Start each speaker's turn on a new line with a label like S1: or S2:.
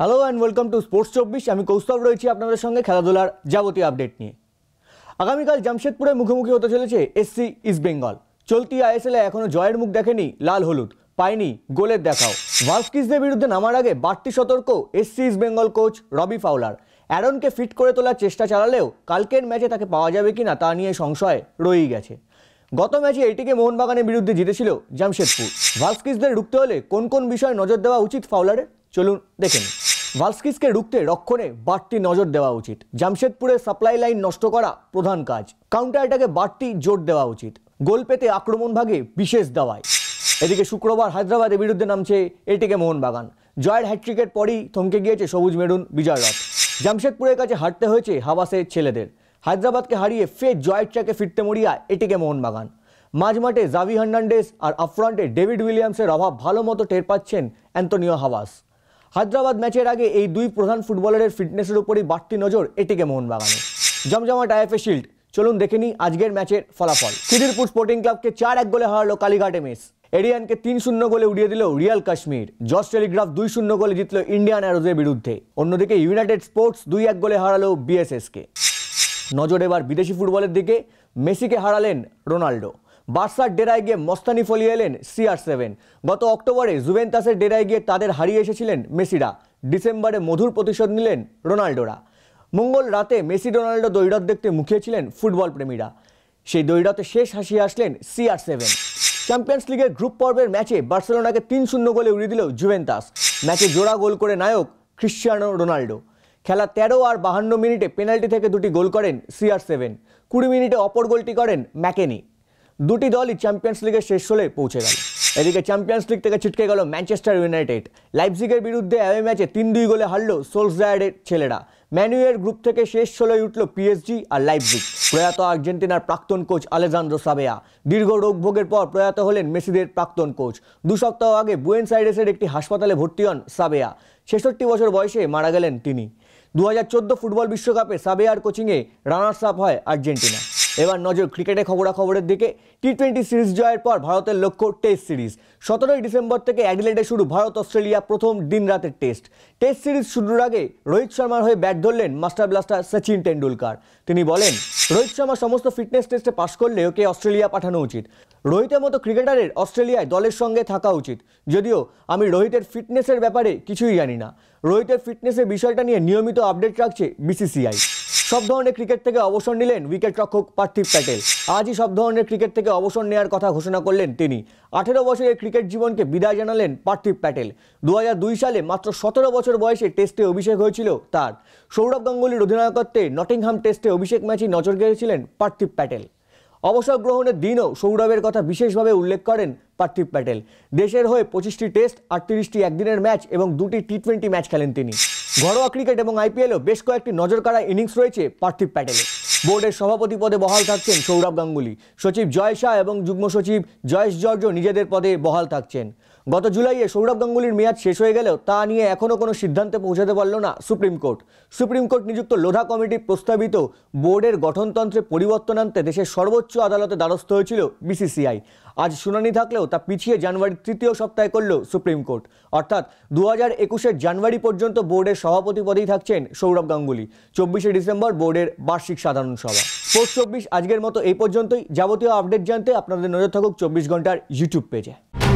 S1: hello and welcome to sports চব্বিশ আমি কৌস্তব রয়েছি আপনাদের সঙ্গে খেলাধুলার যাবতীয় আপডেট নিয়ে আগামীকাল জামশেদপুরে মুখোমুখি হতে চলেছে এসসি ইস্টবেঙ্গল চলতি এ এখনও জয়ের মুখ দেখেনি লাল হলুদ পায়নি গোলের দেখাও ভাস্কিসদের বিরুদ্ধে নামার আগে বাড়তি সতর্ক SC East Bengal coach Robbie Fowler অ্যারনকে ফিট করে তোলার চেষ্টা চালালেও কালকের ম্যাচে তাকে পাওয়া যাবে কি না তা নিয়ে সংশয় রয়েই গেছে গত ম্যাচে এটিকে মোহনবাগানের বিরুদ্ধে জিতেছিল জামশেদপুর ভাস্কিসদের রুখতে হলে কোন কোন বিষয় নজর দেওয়া উচিত ফাউলারের চলুন দেখে নিন ভালস্কিসকে রুখতে রক্ষণে বাড়তি নজর দেওয়া উচিত জামশেদপুরে সাপ্লাই লাইন নষ্ট করা প্রধান কাজ কাউন্টারটাকে বাড়তি জোর দেওয়া উচিত গোল পেতে আক্রমণ ভাগে বিশেষ দাওয়ায় এদিকে শুক্রবার হায়দ্রাবাদের বিরুদ্ধে নামছে এটিকে মোহনবাগান জয়ের হ্যাট্রিকের পরই থমকে গিয়েছে সবুজ মেরুন বিজয় রথ জামশেদপুরের কাছে হারতে হয়েছে হাবাসের ছেলেদের হায়দ্রাবাদকে হারিয়ে ফের জয়ের ট্র্যাকে ফিরতে মরিয়া এটিকে মোহনবাগান মাঝমাঠে জাভি হার্নান্ডেস আর আফ্রান্টে ডেভিড উইলিয়ামসের অভাব ভালো মতো টের পাচ্ছেন অ্যান্টনিও হাবাস হায়দ্রাবাদ ম্যাচের আগে এই দুই প্রধান ফুটবলারের ফিটনেসের উপরই বাড়তি নজর এটিকে মোহনবাগানে জমজমাট আইএফএ শিল্ড চলুন দেখে নিই আজকের ম্যাচের ফলাফল খিদিরপুর স্পোর্টিং ক্লাবকে চার এক গোলে হারালো কালীঘাট এমএস এরিয়ানকে তিন শূন্য গোলে উড়িয়ে দিল রিয়াল কাশ্মীর জস টেলিগ্রাফ দুই শূন্য গোলে জিতল ইন্ডিয়ান অ্যারোজের বিরুদ্ধে অন্যদিকে ইউনাইটেড স্পোর্টস দুই এক গোলে হারালো বিএসএসকে নজর এবার বিদেশি ফুটবলের দিকে মেসিকে হারালেন রোনাল্ডো বার্সার ডেরায় গিয়ে মস্তানি ফলিয়ে এলেন সিআর সেভেন গত অক্টোবরে জুভেন্তাসের ডেরায় গিয়ে তাদের হারিয়ে এসেছিলেন মেসিরা ডিসেম্বরে মধুর প্রতিশোধ নিলেন রোনাল্ডোরা মঙ্গল রাতে মেসি রোনাল্ডো দৈরথ দেখতে মুখিয়েছিলেন ফুটবল প্রেমীরা সেই দৈরথে শেষ হাসি আসলেন সিআর সেভেন চ্যাম্পিয়ন্স লিগের গ্রুপ পর্বের ম্যাচে বার্সেলোনাকে তিন শূন্য গোলে উড়িয়ে দিল জুভেন্তাস ম্যাচে জোড়া গোল করে নায়ক ক্রিশ্চিয়ানো রোনাল্ডো খেলা তেরো আর বাহান্ন মিনিটে পেনাল্টি থেকে দুটি গোল করেন সিআর সেভেন কুড়ি মিনিটে অপর গোলটি করেন ম্যাকেনি দুটি দলই চ্যাম্পিয়ন্স লিগের শেষ ষোলে পৌঁছে গেল এদিকে চ্যাম্পিয়ন্স লিগ থেকে ছিটকে গেল ম্যানচেস্টার ইউনাইটেড লাইফজিগের বিরুদ্ধে অ্যাওয়ে ম্যাচে তিন দুই গোলে হারল সোলসডায়ারের ছেলেরা ম্যানুয়ের গ্রুপ থেকে শেষ ষোলোয় উঠল পিএসজি আর লাইফজিগ প্রয়াত আর্জেন্টিনার প্রাক্তন কোচ আলেজান্দ্রো সাবেয়া দীর্ঘ রোগ ভোগের পর প্রয়াত হলেন মেসিদের প্রাক্তন কোচ দু সপ্তাহ আগে বুয়েন সাইডেসের একটি হাসপাতালে ভর্তি হন সাবেয়া ছেষট্টি বছর বয়সে মারা গেলেন তিনি দু ফুটবল বিশ্বকাপে সাবেয়ার কোচিংয়ে রানার্স আপ হয় আর্জেন্টিনা এবার নজর ক্রিকেটে খবরাখবরের দিকে টি টোয়েন্টি সিরিজ জয়ের পর ভারতের লক্ষ্য টেস্ট সিরিজ সতেরোই ডিসেম্বর থেকে অ্যাডিলেডে শুরু ভারত অস্ট্রেলিয়া প্রথম দিন রাতের টেস্ট টেস্ট সিরিজ শুরুর আগে রোহিত শর্মার হয়ে ব্যাট ধরলেন মাস্টার ব্লাস্টার সচিন টেন্ডুলকার তিনি বলেন রোহিত শর্মা সমস্ত ফিটনেস টেস্টে পাশ করলে ওকে অস্ট্রেলিয়া পাঠানো উচিত রোহিতের মতো ক্রিকেটারের অস্ট্রেলিয়ায় দলের সঙ্গে থাকা উচিত যদিও আমি রোহিতের ফিটনেসের ব্যাপারে কিছুই জানি না রোহিতের ফিটনেসের বিষয়টা নিয়ে নিয়মিত আপডেট রাখছে বিসিসিআই সব ধরনের ক্রিকেট থেকে অবসর নিলেন উইকেটরক্ষক পার্থিব প্যাটেল আজই সব ধরনের ক্রিকেট থেকে অবসর নেওয়ার কথা ঘোষণা করলেন তিনি আঠেরো বছরের ক্রিকেট জীবনকে বিদায় জানালেন পার্থিব প্যাটেল দু সালে মাত্র সতেরো বছর বয়সে টেস্টে অভিষেক হয়েছিল তার সৌরভ গাঙ্গুলির অধিনায়কত্বে নটিংহাম টেস্টে অভিষেক ম্যাচে নজর গেড়েছিলেন পার্থিব প্যাটেল অবসর গ্রহণের দিনও সৌরভের কথা বিশেষভাবে উল্লেখ করেন পার্থিব প্যাটেল দেশের হয়ে পঁচিশটি টেস্ট আটত্রিশটি একদিনের ম্যাচ এবং দুটি টি টোয়েন্টি ম্যাচ খেলেন তিনি ঘরোয়া ক্রিকেট এবং আইপিএলও বেশ কয়েকটি নজর কাড়া ইনিংস রয়েছে পার্থিব প্যাটেলে বোর্ডের সভাপতি পদে বহাল থাকছেন সৌরভ গাঙ্গুলি সচিব জয় শাহ এবং যুগ্ম সচিব জয়েশ জর্জ নিজেদের পদে বহাল থাকছেন গত জুলাইয়ে সৌরভ গাঙ্গুলির মেয়াদ শেষ হয়ে গেলেও তা নিয়ে এখনও কোনো সিদ্ধান্তে পৌঁছাতে পারল না সুপ্রিম কোর্ট সুপ্রিম কোর্ট নিযুক্ত লোধা কমিটি প্রস্তাবিত বোর্ডের গঠনতন্ত্রে পরিবর্তন আনতে দেশের সর্বোচ্চ আদালতে দ্বারস্থ হয়েছিল বিসিসিআই আজ শুনানি থাকলেও তা পিছিয়ে জানুয়ারির তৃতীয় সপ্তাহে করল সুপ্রিম কোর্ট অর্থাৎ দু হাজার একুশের জানুয়ারি পর্যন্ত বোর্ডের সভাপতি পদেই থাকছেন সৌরভ গাঙ্গুলি চব্বিশে ডিসেম্বর বোর্ডের বার্ষিক সাধারণ সভা পোস্ট চব্বিশ আজকের মতো এই পর্যন্তই যাবতীয় আপডেট জানতে আপনাদের নজর থাকুক চব্বিশ ঘন্টার ইউটিউব পেজে